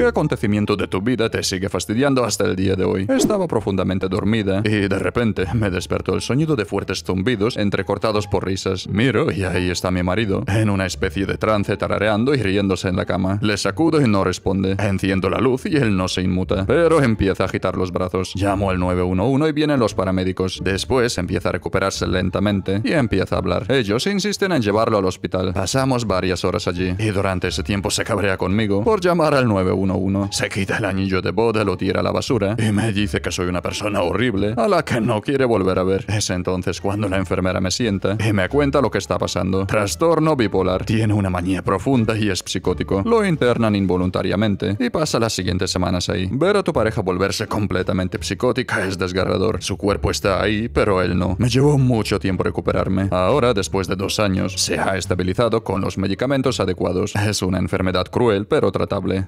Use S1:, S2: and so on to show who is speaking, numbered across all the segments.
S1: ¿Qué acontecimiento de tu vida te sigue fastidiando hasta el día de hoy? Estaba profundamente dormida y de repente me despertó el sonido de fuertes zumbidos entrecortados por risas. Miro y ahí está mi marido, en una especie de trance tarareando y riéndose en la cama. Le sacudo y no responde. Enciendo la luz y él no se inmuta, pero empieza a agitar los brazos. Llamo al 911 y vienen los paramédicos. Después empieza a recuperarse lentamente y empieza a hablar. Ellos insisten en llevarlo al hospital. Pasamos varias horas allí y durante ese tiempo se cabrea conmigo por llamar al 911 1 se quita el anillo de boda, lo tira a la basura y me dice que soy una persona horrible a la que no quiere volver a ver. Es entonces cuando la enfermera me sienta y me cuenta lo que está pasando. Trastorno bipolar. Tiene una manía profunda y es psicótico. Lo internan involuntariamente y pasa las siguientes semanas ahí. Ver a tu pareja volverse completamente psicótica es desgarrador. Su cuerpo está ahí, pero él no. Me llevó mucho tiempo recuperarme. Ahora, después de dos años, se ha estabilizado con los medicamentos adecuados. Es una enfermedad cruel, pero tratable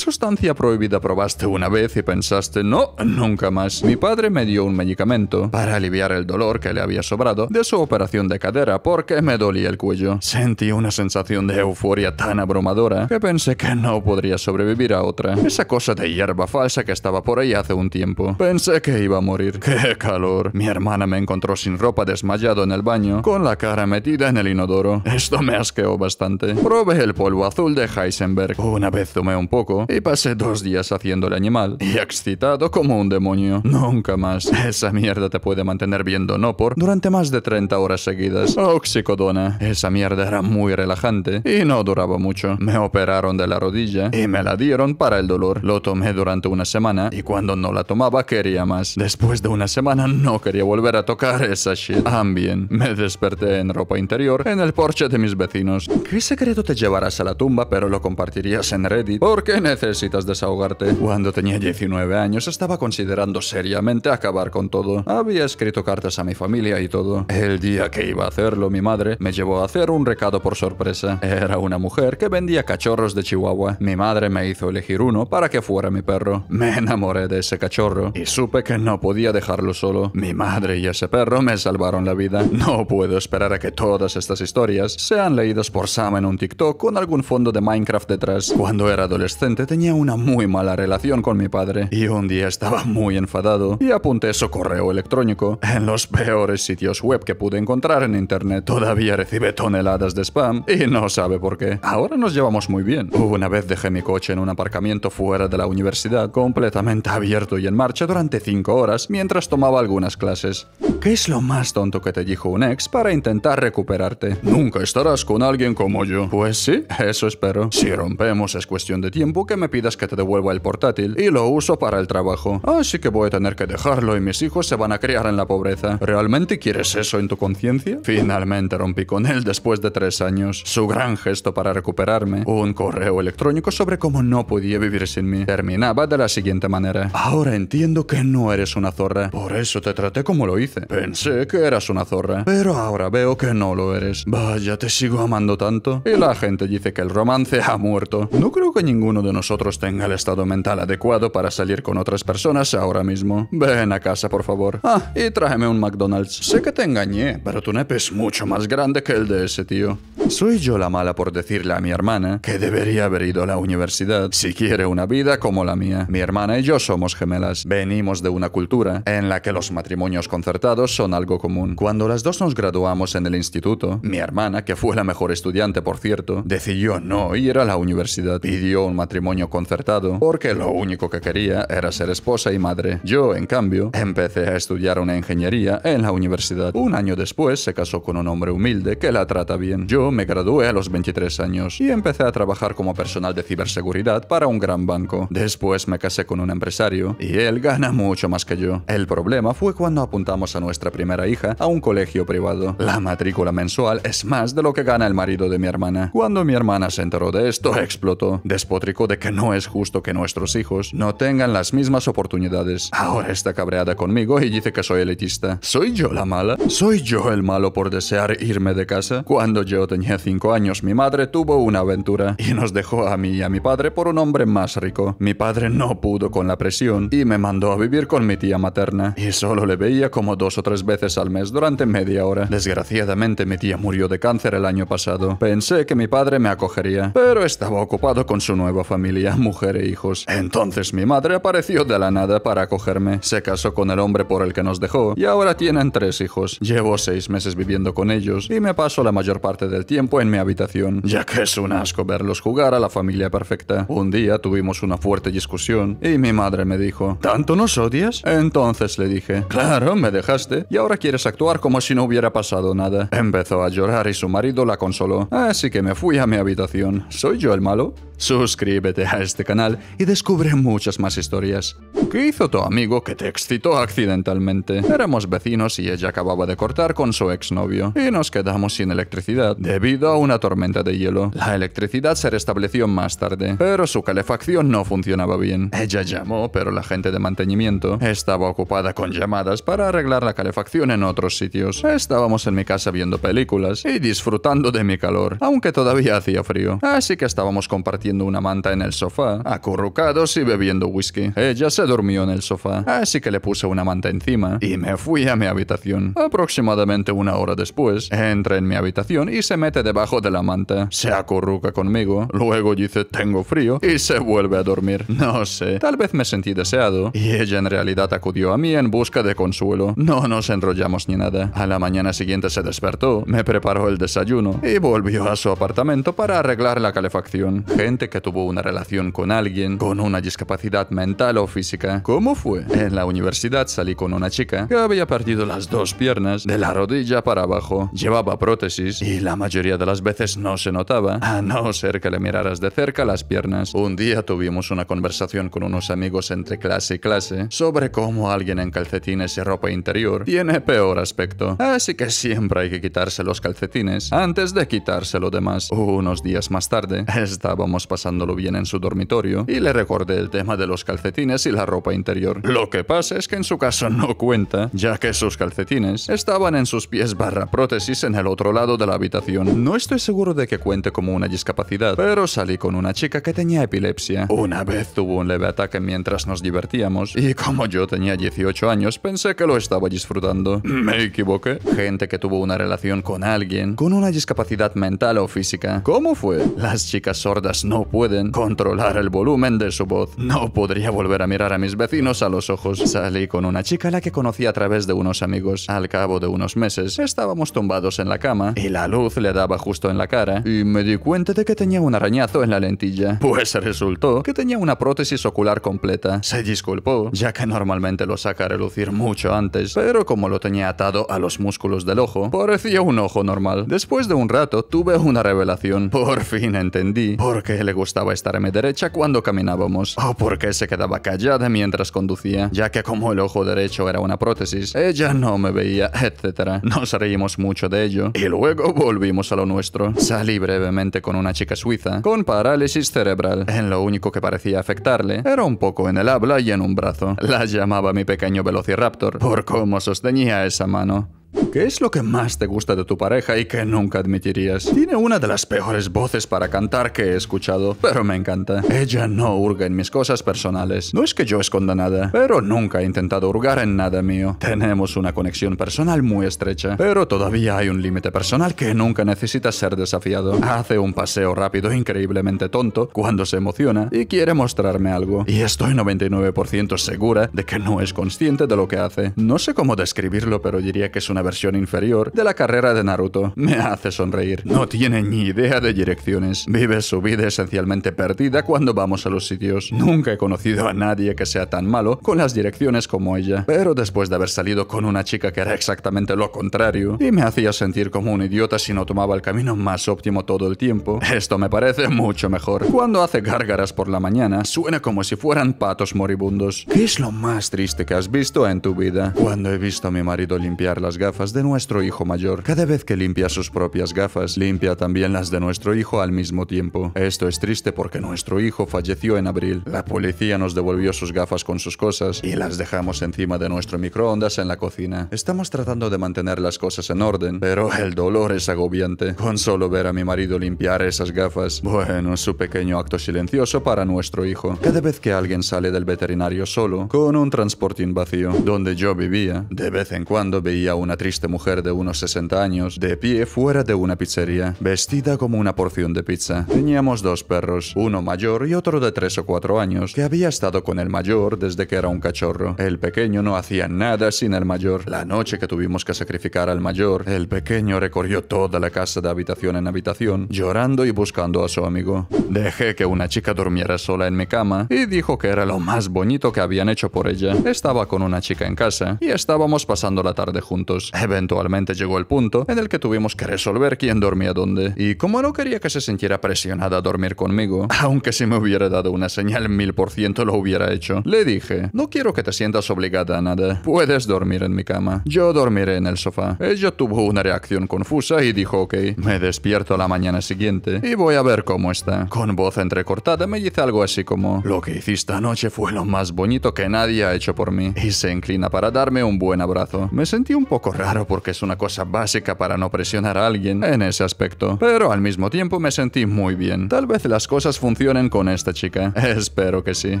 S1: sustancia prohibida probaste una vez y pensaste, no, nunca más. Mi padre me dio un medicamento para aliviar el dolor que le había sobrado de su operación de cadera porque me dolía el cuello. Sentí una sensación de euforia tan abrumadora que pensé que no podría sobrevivir a otra. Esa cosa de hierba falsa que estaba por ahí hace un tiempo. Pensé que iba a morir. ¡Qué calor! Mi hermana me encontró sin ropa desmayado en el baño, con la cara metida en el inodoro. Esto me asqueó bastante. Probé el polvo azul de Heisenberg. Una vez tomé un poco pasé dos días haciéndole animal y excitado como un demonio. Nunca más. Esa mierda te puede mantener viendo no por durante más de 30 horas seguidas. Oxicodona. Esa mierda era muy relajante y no duraba mucho. Me operaron de la rodilla y me la dieron para el dolor. Lo tomé durante una semana y cuando no la tomaba quería más. Después de una semana no quería volver a tocar esa shit. También Me desperté en ropa interior en el porche de mis vecinos. ¿Qué secreto te llevarás a la tumba pero lo compartirías en Reddit? Porque necesito necesitas desahogarte. Cuando tenía 19 años estaba considerando seriamente acabar con todo. Había escrito cartas a mi familia y todo. El día que iba a hacerlo, mi madre me llevó a hacer un recado por sorpresa. Era una mujer que vendía cachorros de Chihuahua. Mi madre me hizo elegir uno para que fuera mi perro. Me enamoré de ese cachorro y supe que no podía dejarlo solo. Mi madre y ese perro me salvaron la vida. No puedo esperar a que todas estas historias sean leídas por Sam en un TikTok con algún fondo de Minecraft detrás. Cuando era adolescente tenía tenía una muy mala relación con mi padre y un día estaba muy enfadado y apunté su correo electrónico en los peores sitios web que pude encontrar en internet. Todavía recibe toneladas de spam y no sabe por qué. Ahora nos llevamos muy bien. Una vez dejé mi coche en un aparcamiento fuera de la universidad, completamente abierto y en marcha durante 5 horas mientras tomaba algunas clases. ¿Qué es lo más tonto que te dijo un ex para intentar recuperarte? Nunca estarás con alguien como yo. Pues sí, eso espero. Si rompemos es cuestión de tiempo que me pidas que te devuelva el portátil y lo uso para el trabajo. Así que voy a tener que dejarlo y mis hijos se van a criar en la pobreza. ¿Realmente quieres eso en tu conciencia? Finalmente rompí con él después de tres años. Su gran gesto para recuperarme, un correo electrónico sobre cómo no podía vivir sin mí, terminaba de la siguiente manera. Ahora entiendo que no eres una zorra. Por eso te traté como lo hice. Pensé que eras una zorra, pero ahora veo que no lo eres. Vaya, te sigo amando tanto. Y la gente dice que el romance ha muerto. No creo que ninguno de nosotros tenga el estado mental adecuado para salir con otras personas ahora mismo. Ven a casa, por favor. Ah, y tráeme un McDonald's. Sé que te engañé, pero tu nepe es mucho más grande que el de ese tío. Soy yo la mala por decirle a mi hermana que debería haber ido a la universidad si quiere una vida como la mía. Mi hermana y yo somos gemelas. Venimos de una cultura en la que los matrimonios concertados son algo común. Cuando las dos nos graduamos en el instituto, mi hermana, que fue la mejor estudiante por cierto, decidió no ir a la universidad. Pidió un matrimonio concertado, porque lo único que quería era ser esposa y madre. Yo, en cambio, empecé a estudiar una ingeniería en la universidad. Un año después se casó con un hombre humilde que la trata bien. Yo me gradué a los 23 años y empecé a trabajar como personal de ciberseguridad para un gran banco. Después me casé con un empresario y él gana mucho más que yo. El problema fue cuando apuntamos a nuestra primera hija a un colegio privado. La matrícula mensual es más de lo que gana el marido de mi hermana. Cuando mi hermana se enteró de esto, explotó. Despotricó de que no es justo que nuestros hijos no tengan las mismas oportunidades. Ahora está cabreada conmigo y dice que soy elitista. ¿Soy yo la mala? ¿Soy yo el malo por desear irme de casa? Cuando yo tenía 5 años, mi madre tuvo una aventura y nos dejó a mí y a mi padre por un hombre más rico. Mi padre no pudo con la presión y me mandó a vivir con mi tía materna y solo le veía como dos o tres veces al mes durante media hora. Desgraciadamente mi tía murió de cáncer el año pasado. Pensé que mi padre me acogería, pero estaba ocupado con su nueva familia mujer e hijos. Entonces mi madre apareció de la nada para acogerme, se casó con el hombre por el que nos dejó y ahora tienen tres hijos. Llevo seis meses viviendo con ellos y me paso la mayor parte del tiempo en mi habitación, ya que es un asco verlos jugar a la familia perfecta. Un día tuvimos una fuerte discusión y mi madre me dijo, ¿tanto nos odias? Entonces le dije, claro, me dejaste y ahora quieres actuar como si no hubiera pasado nada. Empezó a llorar y su marido la consoló, así que me fui a mi habitación. ¿Soy yo el malo? Suscríbete a este canal y descubre muchas más historias. ¿Qué hizo tu amigo que te excitó accidentalmente? Éramos vecinos y ella acababa de cortar con su exnovio y nos quedamos sin electricidad debido a una tormenta de hielo. La electricidad se restableció más tarde, pero su calefacción no funcionaba bien. Ella llamó, pero la gente de mantenimiento estaba ocupada con llamadas para arreglar la calefacción en otros sitios. Estábamos en mi casa viendo películas y disfrutando de mi calor, aunque todavía hacía frío, así que estábamos compartiendo una manta en el sofá, acurrucados y bebiendo whisky. Ella se durmió en el sofá, así que le puse una manta encima y me fui a mi habitación. Aproximadamente una hora después, entra en mi habitación y se mete debajo de la manta. Se acurruca conmigo, luego dice tengo frío y se vuelve a dormir. No sé, tal vez me sentí deseado y ella en realidad acudió a mí en busca de consuelo. No nos enrollamos ni nada. A la mañana siguiente se despertó, me preparó el desayuno y volvió a su apartamento para arreglar la calefacción. Gente que tuvo una relación con alguien con una discapacidad mental o física. ¿Cómo fue? En la universidad salí con una chica que había perdido las dos piernas de la rodilla para abajo, llevaba prótesis y la mayoría de las veces no se notaba, a no ser que le miraras de cerca las piernas. Un día tuvimos una conversación con unos amigos entre clase y clase sobre cómo alguien en calcetines y ropa interior tiene peor aspecto, así que siempre hay que quitarse los calcetines antes de quitarse lo demás. Unos días más tarde estábamos pasándolo bien en su dormitorio, y le recordé el tema de los calcetines y la ropa interior. Lo que pasa es que en su caso no cuenta, ya que sus calcetines estaban en sus pies barra prótesis en el otro lado de la habitación. No estoy seguro de que cuente como una discapacidad, pero salí con una chica que tenía epilepsia. Una vez tuvo un leve ataque mientras nos divertíamos, y como yo tenía 18 años, pensé que lo estaba disfrutando. Me equivoqué. Gente que tuvo una relación con alguien, con una discapacidad mental o física. ¿Cómo fue? Las chicas sordas no no pueden controlar el volumen de su voz. No podría volver a mirar a mis vecinos a los ojos. Salí con una chica la que conocí a través de unos amigos. Al cabo de unos meses, estábamos tumbados en la cama y la luz le daba justo en la cara y me di cuenta de que tenía un arañazo en la lentilla. Pues resultó que tenía una prótesis ocular completa. Se disculpó, ya que normalmente lo saca a relucir mucho antes, pero como lo tenía atado a los músculos del ojo, parecía un ojo normal. Después de un rato tuve una revelación. Por fin entendí por qué le gustaba estar a mi derecha cuando caminábamos, o oh, porque se quedaba callada mientras conducía, ya que como el ojo derecho era una prótesis, ella no me veía, etc. Nos reímos mucho de ello, y luego volvimos a lo nuestro. Salí brevemente con una chica suiza, con parálisis cerebral, en lo único que parecía afectarle, era un poco en el habla y en un brazo. La llamaba mi pequeño velociraptor, por cómo sostenía esa mano. ¿Qué es lo que más te gusta de tu pareja y que nunca admitirías? Tiene una de las peores voces para cantar que he escuchado, pero me encanta. Ella no hurga en mis cosas personales. No es que yo esconda nada, pero nunca he intentado hurgar en nada mío. Tenemos una conexión personal muy estrecha, pero todavía hay un límite personal que nunca necesita ser desafiado. Hace un paseo rápido increíblemente tonto cuando se emociona y quiere mostrarme algo. Y estoy 99% segura de que no es consciente de lo que hace. No sé cómo describirlo, pero diría que es una versión inferior de la carrera de Naruto me hace sonreír. No tiene ni idea de direcciones. Vive su vida esencialmente perdida cuando vamos a los sitios. Nunca he conocido a nadie que sea tan malo con las direcciones como ella. Pero después de haber salido con una chica que era exactamente lo contrario y me hacía sentir como un idiota si no tomaba el camino más óptimo todo el tiempo, esto me parece mucho mejor. Cuando hace gárgaras por la mañana, suena como si fueran patos moribundos. ¿Qué es lo más triste que has visto en tu vida? Cuando he visto a mi marido limpiar las gafas de nuestro hijo mayor. Cada vez que limpia sus propias gafas, limpia también las de nuestro hijo al mismo tiempo. Esto es triste porque nuestro hijo falleció en abril. La policía nos devolvió sus gafas con sus cosas y las dejamos encima de nuestro microondas en la cocina. Estamos tratando de mantener las cosas en orden, pero el dolor es agobiante. Con solo ver a mi marido limpiar esas gafas, bueno, su pequeño acto silencioso para nuestro hijo. Cada vez que alguien sale del veterinario solo, con un transportín vacío, donde yo vivía, de vez en cuando veía una triste triste mujer de unos 60 años, de pie fuera de una pizzería, vestida como una porción de pizza. Teníamos dos perros, uno mayor y otro de 3 o 4 años, que había estado con el mayor desde que era un cachorro. El pequeño no hacía nada sin el mayor. La noche que tuvimos que sacrificar al mayor, el pequeño recorrió toda la casa de habitación en habitación, llorando y buscando a su amigo. Dejé que una chica durmiera sola en mi cama y dijo que era lo más bonito que habían hecho por ella. Estaba con una chica en casa y estábamos pasando la tarde juntos. Eventualmente llegó el punto en el que tuvimos que resolver quién dormía dónde. Y como no quería que se sintiera presionada a dormir conmigo, aunque si me hubiera dado una señal mil por ciento lo hubiera hecho, le dije, no quiero que te sientas obligada a nada. Puedes dormir en mi cama. Yo dormiré en el sofá. Ella tuvo una reacción confusa y dijo, ok, me despierto la mañana siguiente y voy a ver cómo está. Con voz entrecortada me dice algo así como, lo que hiciste anoche fue lo más bonito que nadie ha hecho por mí. Y se inclina para darme un buen abrazo. Me sentí un poco raro porque es una cosa básica para no presionar a alguien en ese aspecto. Pero al mismo tiempo me sentí muy bien. Tal vez las cosas funcionen con esta chica. Espero que sí.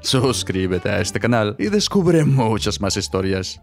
S1: Suscríbete a este canal y descubre muchas más historias.